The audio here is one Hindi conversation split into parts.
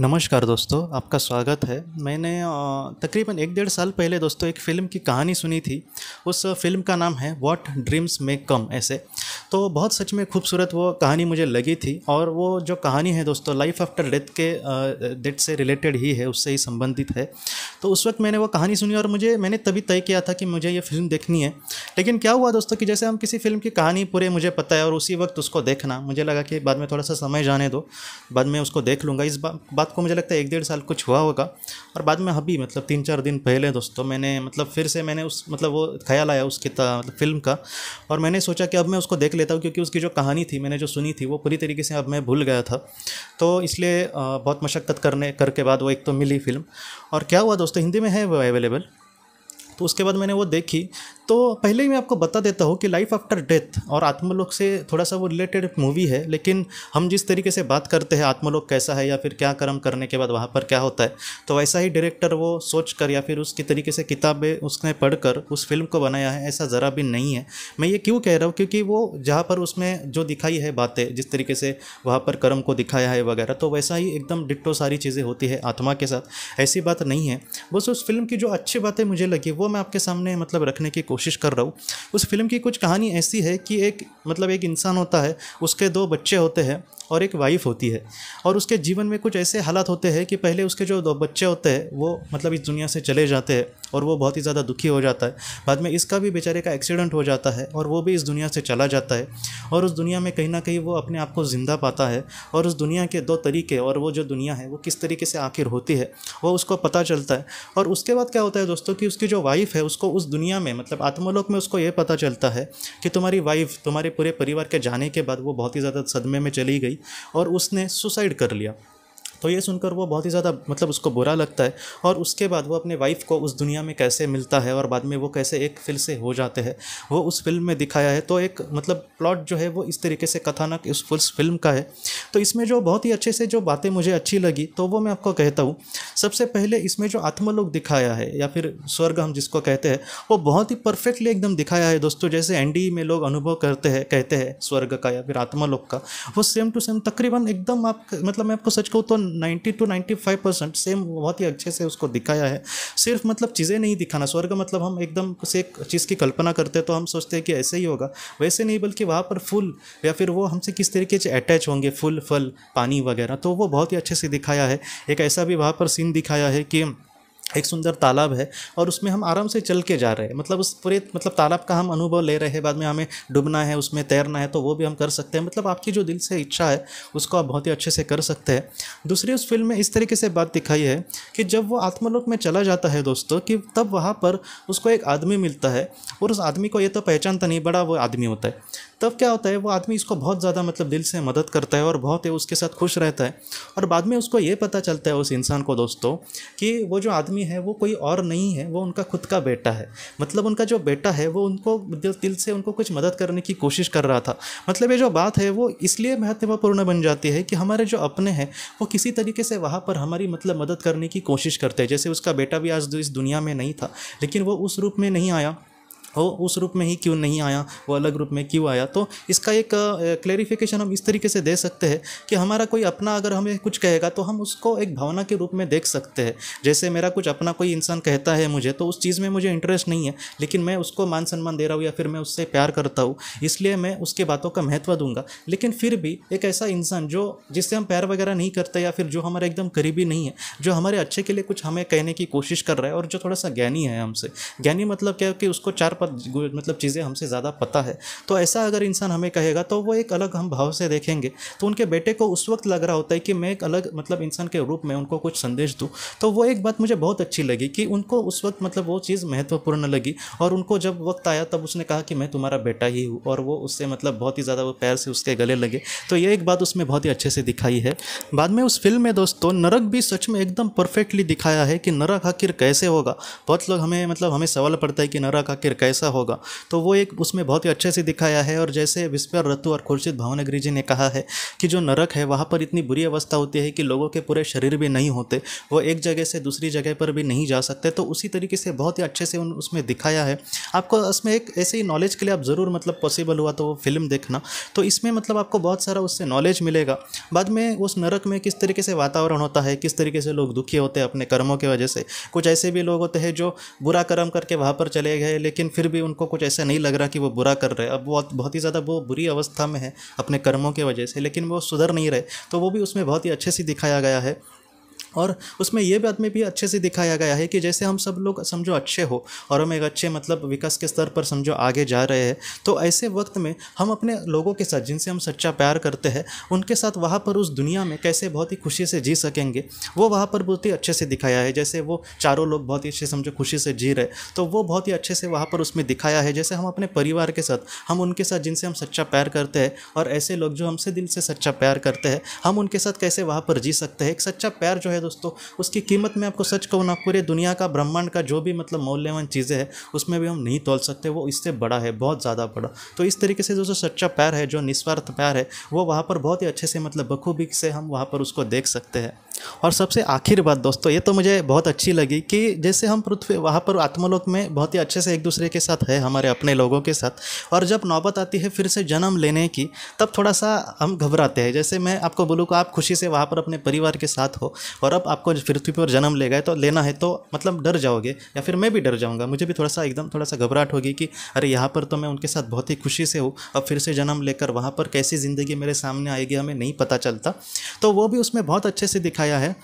नमस्कार दोस्तों आपका स्वागत है मैंने तकरीबन एक डेढ़ साल पहले दोस्तों एक फ़िल्म की कहानी सुनी थी उस फिल्म का नाम है वॉट ड्रीम्स मे कम ऐसे तो बहुत सच में खूबसूरत वो कहानी मुझे लगी थी और वो जो कहानी है दोस्तों लाइफ आफ्टर डेथ के डेथ से रिलेटेड ही है उससे ही संबंधित है तो उस वक्त मैंने वो कहानी सुनी और मुझे मैंने तभी तय किया था कि मुझे ये फिल्म देखनी है लेकिन क्या हुआ दोस्तों कि जैसे हम किसी फिल्म की कहानी पूरे मुझे पता है और उसी वक्त उसको देखना मुझे लगा कि बाद में थोड़ा सा समय जाने दो बाद में उसको देख लूँगा इस बात आपको को मुझे लगता है एक डेढ़ साल कुछ हुआ होगा और बाद में अभी मतलब तीन चार दिन पहले दोस्तों मैंने मतलब फिर से मैंने उस मतलब वो ख्याल आया उस किताब मतलब फिल्म का और मैंने सोचा कि अब मैं उसको देख लेता हूँ क्योंकि उसकी जो कहानी थी मैंने जो सुनी थी वो पूरी तरीके से अब मैं भूल गया था तो इसलिए बहुत मशक्क़त करने करके बाद वो एक तो मिली फिल्म और क्या हुआ दोस्तों हिंदी में है वो अवेलेबल तो उसके बाद मैंने वो देखी तो पहले ही मैं आपको बता देता हूँ कि लाइफ आफ्टर डेथ और आत्मलोक से थोड़ा सा वो रिलेटेड मूवी है लेकिन हम जिस तरीके से बात करते हैं आत्मलोक कैसा है या फिर क्या कर्म करने के बाद वहाँ पर क्या होता है तो वैसा ही डायरेक्टर वो सोच कर या फिर उसकी तरीके से किताबें उसने पढ़ कर उस फिल्म को बनाया है ऐसा ज़रा भी नहीं है मैं ये क्यों कह रहा हूँ क्योंकि वो जहाँ पर उसमें जो दिखाई है बातें जिस तरीके से वहाँ पर कर्म को दिखाया है वगैरह तो वैसा ही एकदम डिट्टो सारी चीज़ें होती है आत्मा के साथ ऐसी बात नहीं है बस उस फिल्म की जो अच्छी बातें मुझे लगी वो मैं आपके सामने मतलब रखने की कोशिश कोशिश कर रहा हूँ उस फिल्म की कुछ कहानी ऐसी है कि एक मतलब एक इंसान होता है उसके दो बच्चे होते हैं और एक वाइफ होती है और उसके जीवन में कुछ ऐसे हालात होते हैं कि पहले उसके जो दो बच्चे होते हैं वो मतलब इस दुनिया से चले जाते हैं और वो बहुत ही ज़्यादा दुखी हो जाता है बाद में इसका भी बेचारे का एक्सीडेंट हो जाता है और वो भी इस दुनिया से चला जाता है और उस दुनिया में कहीं ना कहीं वो अपने आप को ज़िंदा पाता है और उस दुनिया के दो तरीके और वो जो दुनिया है वो किस तरीके से आखिर होती है वो उसको पता चलता है और उसके बाद क्या होता है दोस्तों कि उसकी जो वाइफ है उसको उस दुनिया में मतलब आत्मलोक में उसको ये पता चलता है कि तुम्हारी वाइफ तुम्हारे पूरे परिवार के जाने के बाद वो बहुत ही ज़्यादा सदमे में चली गई और उसने सुसाइड कर लिया तो ये सुनकर वो बहुत ही ज़्यादा मतलब उसको बुरा लगता है और उसके बाद वो अपने वाइफ को उस दुनिया में कैसे मिलता है और बाद में वो कैसे एक फिल्म से हो जाते हैं वो उस फिल्म में दिखाया है तो एक मतलब प्लॉट जो है वो इस तरीके से कथानक उस उस फिल्म का है तो इसमें जो बहुत ही अच्छे से जो बातें मुझे अच्छी लगी तो वो मैं आपको कहता हूँ सबसे पहले इसमें जो आत्मलोक दिखाया है या फिर स्वर्ग हम जिसको कहते हैं वो बहुत ही परफेक्टली एकदम दिखाया है दोस्तों जैसे एनडी में लोग अनुभव करते हैं कहते हैं स्वर्ग का या फिर आत्मलोक का वो सेम टू सेम तकरीबन एकदम आप मतलब मैं आपको सच कहूँ तो ninety two ninety five percent same बहुत ही अच्छे से उसको दिखाया है सिर्फ मतलब चीज़ें नहीं दिखाना स्वर्ग मतलब हम एकदम से एक चीज़ की कल्पना करते तो हम सोचते हैं कि ऐसे ही होगा वैसे नहीं बल्कि वहाँ पर फुल या फिर वो हमसे किस तरीके से अटैच होंगे फुल फल पानी वगैरह तो वो बहुत ही अच्छे से दिखाया है एक ऐसा भी वहाँ पर सीन दिखाया है कि एक सुंदर तालाब है और उसमें हम आराम से चल के जा रहे हैं मतलब उस पूरे मतलब तालाब का हम अनुभव ले रहे हैं बाद में हमें डूबना है उसमें तैरना है तो वो भी हम कर सकते हैं मतलब आपकी जो दिल से इच्छा है उसको आप बहुत ही अच्छे से कर सकते हैं दूसरी उस फिल्म में इस तरीके से बात दिखाई है कि जब वो आत्मलोक में चला जाता है दोस्तों कि तब वहाँ पर उसको एक आदमी मिलता है और उस आदमी को ये तो पहचानता नहीं बड़ा वो आदमी होता है तब क्या होता है वो आदमी इसको बहुत ज़्यादा मतलब दिल से मदद करता है और बहुत ही उसके साथ खुश रहता है और बाद में उसको ये पता चलता है उस इंसान को दोस्तों कि वो जो आदमी है वो कोई और नहीं है वो उनका खुद का बेटा है मतलब उनका जो बेटा है वो उनको दिल से उनको कुछ मदद करने की कोशिश कर रहा था मतलब ये जो बात है वो इसलिए महत्वपूर्ण बन जाती है कि हमारे जो अपने हैं वो किसी तरीके से वहाँ पर हमारी मतलब मदद करने की कोशिश करते हैं जैसे उसका बेटा भी आज इस दुनिया में नहीं था लेकिन वो उस रूप में नहीं आया वो उस रूप में ही क्यों नहीं आया वो अलग रूप में क्यों आया तो इसका एक क्लेरिफिकेशन हम इस तरीके से दे सकते हैं कि हमारा कोई अपना अगर हमें कुछ कहेगा तो हम उसको एक भावना के रूप में देख सकते हैं जैसे मेरा कुछ अपना कोई इंसान कहता है मुझे तो उस चीज़ में मुझे इंटरेस्ट नहीं है लेकिन मैं उसको मान सम्मान दे रहा हूँ या फिर मैं उससे प्यार करता हूँ इसलिए मैं उसके बातों का महत्व दूंगा लेकिन फिर भी एक ऐसा इंसान जो जिससे हम प्यार वगैरह नहीं करते या फिर जो हमारे एकदम करीबी नहीं है जो हमारे अच्छे के लिए कुछ हमें कहने की कोशिश कर रहा है और जो थोड़ा सा ज्ञानी है हमसे ज्ञानी मतलब क्या है कि उसको चार पत, मतलब चीज़ें हमसे ज़्यादा पता है तो ऐसा अगर इंसान हमें कहेगा तो वो एक अलग हम भाव से देखेंगे तो उनके बेटे को उस वक्त लग रहा होता है कि मैं एक अलग मतलब इंसान के रूप में उनको कुछ संदेश दूँ तो वो एक बात मुझे बहुत अच्छी लगी कि उनको उस वक्त मतलब वो चीज़ महत्वपूर्ण लगी और उनको जब वक्त आया तब उसने कहा कि मैं तुम्हारा बेटा ही हूँ और वो उससे मतलब बहुत ही ज़्यादा वो पैर से उसके गले लगे तो ये एक बात उसमें बहुत ही अच्छे से दिखाई है बाद में उस फिल्म में दोस्तों नरक भी सच में एकदम परफेक्टली दिखाया है कि नरक आखिर कैसे होगा बहुत लोग हमें मतलब हमें सवाल पड़ता है कि नरक आखिर कैसे कैसा होगा तो वो एक उसमें बहुत ही अच्छे से दिखाया है और जैसे विस्पर रत्तु और खुर्शीद भावनगरी जी ने कहा है कि जो नरक है वहाँ पर इतनी बुरी अवस्था होती है कि लोगों के पूरे शरीर भी नहीं होते वो एक जगह से दूसरी जगह पर भी नहीं जा सकते तो उसी तरीके से बहुत ही अच्छे से उन उसमें दिखाया है आपको उसमें एक ऐसे ही नॉलेज के लिए आप ज़रूर मतलब पॉसिबल हुआ तो वो फिल्म देखना तो इसमें मतलब आपको बहुत सारा उससे नॉलेज मिलेगा बाद में उस नरक में किस तरीके से वातावरण होता है किस तरीके से लोग दुखी होते हैं अपने कर्मों की वजह से कुछ ऐसे भी लोग होते हैं जो बुरा कर्म करके वहाँ पर चले गए लेकिन फिर भी उनको कुछ ऐसा नहीं लग रहा कि वो बुरा कर रहे अब वो बहुत ही ज़्यादा वो बुरी अवस्था में है अपने कर्मों की वजह से लेकिन वो सुधर नहीं रहे तो वो भी उसमें बहुत ही अच्छे से दिखाया गया है और उसमें यह बात में भी अच्छे से दिखाया गया है कि जैसे हम सब लोग समझो अच्छे हो और हम एक अच्छे मतलब विकास के स्तर पर समझो आगे जा रहे हैं तो ऐसे वक्त में हम अपने लोगों के साथ जिनसे हम सच्चा प्यार करते हैं उनके साथ वहाँ पर उस दुनिया में कैसे बहुत ही खुशी से जी सकेंगे वो वहाँ पर बहुत ही अच्छे से दिखाया है जैसे वो चारों लोग बहुत ही अच्छे समझो खुशी से जी रहे तो वो बहुत ही अच्छे से वहाँ पर उसमें दिखाया है जैसे हम अपने परिवार के साथ हम उनके साथ जिनसे हम सच्चा प्यार करते हैं और ऐसे लोग जो हमसे दिल से सच्चा प्यार करते हैं हम उनके साथ कैसे वहाँ पर जी सकते हैं एक सच्चा प्यार जो है दोस्तों उसकी कीमत में आपको सच कहूँ ना पूरे दुनिया का ब्रह्मांड का जो भी मतलब मौल्यवान चीज़ें हैं उसमें भी हम नहीं तोल सकते वो इससे बड़ा है बहुत ज़्यादा बड़ा तो इस तरीके से दोस्तों सच्चा प्यार है जो निस्वार्थ प्यार है वो वहाँ पर बहुत ही अच्छे से मतलब बखूबी से हम वहाँ पर उसको देख सकते हैं और सबसे आखिर बात दोस्तों ये तो मुझे बहुत अच्छी लगी कि जैसे हम पृथ्वी वहाँ पर आत्मलोक में बहुत ही अच्छे से एक दूसरे के साथ है हमारे अपने लोगों के साथ और जब नौबत आती है फिर से जन्म लेने की तब थोड़ा सा हम घबराते हैं जैसे मैं आपको बोलूँ कि आप खुशी से वहाँ पर अपने परिवार के साथ हो और अब आपको पृथ्वी पर जन्म ले गए तो लेना है तो मतलब डर जाओगे या फिर मैं भी डर जाऊँगा मुझे भी थोड़ा सा एकदम थोड़ा सा घबराहट होगी कि अरे यहाँ पर तो मैं उनके साथ बहुत ही खुशी से हूँ अब फिर से जन्म लेकर वहाँ पर कैसी ज़िंदगी मेरे सामने आएगी हमें नहीं पता चलता तो वो भी उसमें बहुत अच्छे से दिखाई आया है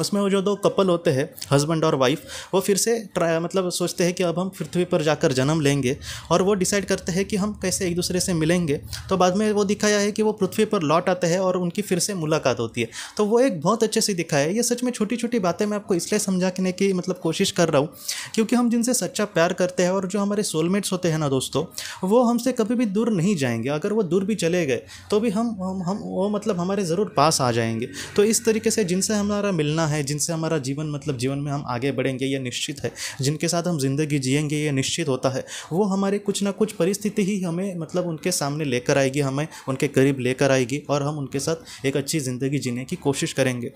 उसमें वो जो दो कपल होते हैं हस्बैंड और वाइफ वो फिर से ट्राई मतलब सोचते हैं कि अब हम पृथ्वी पर जाकर जन्म लेंगे और वो डिसाइड करते हैं कि हम कैसे एक दूसरे से मिलेंगे तो बाद में वो दिखाया है कि वो पृथ्वी पर लौट आते हैं और उनकी फिर से मुलाकात होती है तो वो एक बहुत अच्छे से दिखाया है ये सच में छोटी छोटी बातें मैं आपको इसलिए समझाने की मतलब कोशिश कर रहा हूँ क्योंकि हम जिनसे सच्चा प्यार करते हैं और जो हमारे सोलमेट्स होते हैं ना दोस्तों वो हमसे कभी भी दूर नहीं जाएंगे अगर वो दूर भी चले गए तो भी हम हम, हम वो मतलब हमारे ज़रूर पास आ जाएंगे तो इस तरीके से जिनसे हमारा मिलना करना है जिनसे हमारा जीवन मतलब जीवन में हम आगे बढ़ेंगे ये निश्चित है जिनके साथ हम ज़िंदगी जियेंगे ये निश्चित होता है वो हमारे कुछ ना कुछ परिस्थिति ही हमें मतलब उनके सामने लेकर आएगी हमें उनके करीब लेकर आएगी और हम उनके साथ एक अच्छी ज़िंदगी जीने की कोशिश करेंगे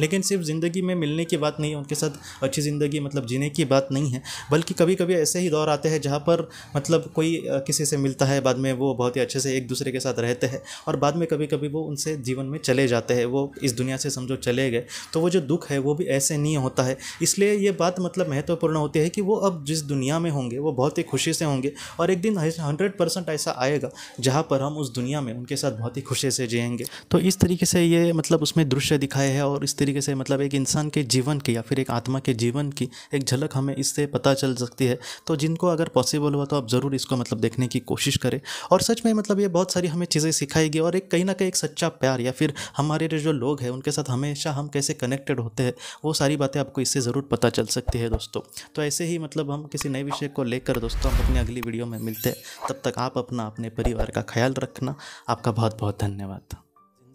लेकिन सिर्फ ज़िंदगी में मिलने की बात नहीं है उनके साथ अच्छी ज़िंदगी मतलब जीने की बात नहीं है बल्कि कभी कभी ऐसे ही दौर आते हैं जहाँ पर मतलब कोई किसी से मिलता है बाद में वो बहुत ही अच्छे से एक दूसरे के साथ रहते हैं और बाद में कभी कभी वो उनसे जीवन में चले जाते हैं वो इस दुनिया से समझो चले गए तो वो जो दुख है वो भी ऐसे नहीं होता है इसलिए ये बात मतलब महत्वपूर्ण होती है कि वो अब जिस दुनिया में होंगे वो बहुत ही खुशी से होंगे और एक दिन हंड्रेड परसेंट ऐसा आएगा जहाँ पर हम उस दुनिया में उनके साथ बहुत ही खुशी से जिएंगे तो इस तरीके से ये मतलब उसमें दृश्य दिखाए हैं और इस तरीके तरीके से मतलब एक इंसान के जीवन की या फिर एक आत्मा के जीवन की एक झलक हमें इससे पता चल सकती है तो जिनको अगर पॉसिबल हुआ तो आप ज़रूर इसको मतलब देखने की कोशिश करें और सच में मतलब ये बहुत सारी हमें चीज़ें सिखाएगी और एक कहीं ना कहीं एक सच्चा प्यार या फिर हमारे जो लोग हैं उनके साथ हमेशा हम कैसे कनेक्टेड होते हैं वो सारी बातें आपको इससे ज़रूर पता चल सकती है दोस्तों तो ऐसे ही मतलब हम किसी नए विषय को लेकर दोस्तों हम अपनी अगली वीडियो में मिलते हैं तब तक आप अपना अपने परिवार का ख्याल रखना आपका बहुत बहुत धन्यवाद